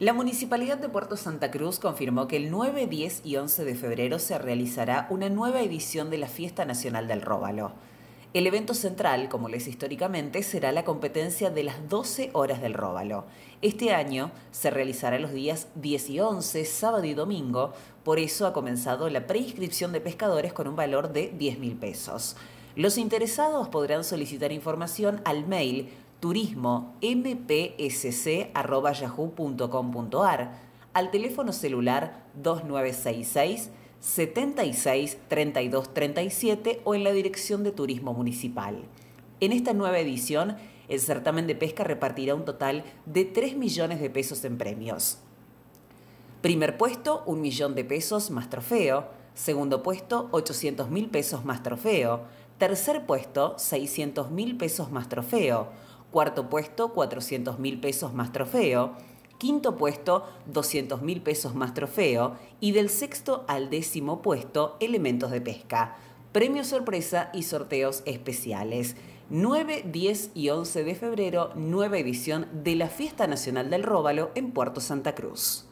La Municipalidad de Puerto Santa Cruz confirmó que el 9, 10 y 11 de febrero se realizará una nueva edición de la Fiesta Nacional del Róbalo. El evento central, como lo es históricamente, será la competencia de las 12 horas del Róbalo. Este año se realizará los días 10 y 11, sábado y domingo, por eso ha comenzado la preinscripción de pescadores con un valor de 10 mil pesos. Los interesados podrán solicitar información al mail turismo mpsc.yahoo.com.ar al teléfono celular 2966 76 32 o en la Dirección de Turismo Municipal. En esta nueva edición, el certamen de pesca repartirá un total de 3 millones de pesos en premios. Primer puesto, 1 millón de pesos más trofeo. Segundo puesto, 800 mil pesos más trofeo. Tercer puesto, 600 mil pesos más trofeo. Cuarto puesto, 400 mil pesos más trofeo. Quinto puesto, 200 mil pesos más trofeo. Y del sexto al décimo puesto, elementos de pesca. Premio sorpresa y sorteos especiales. 9, 10 y 11 de febrero, nueva edición de la Fiesta Nacional del Róbalo en Puerto Santa Cruz.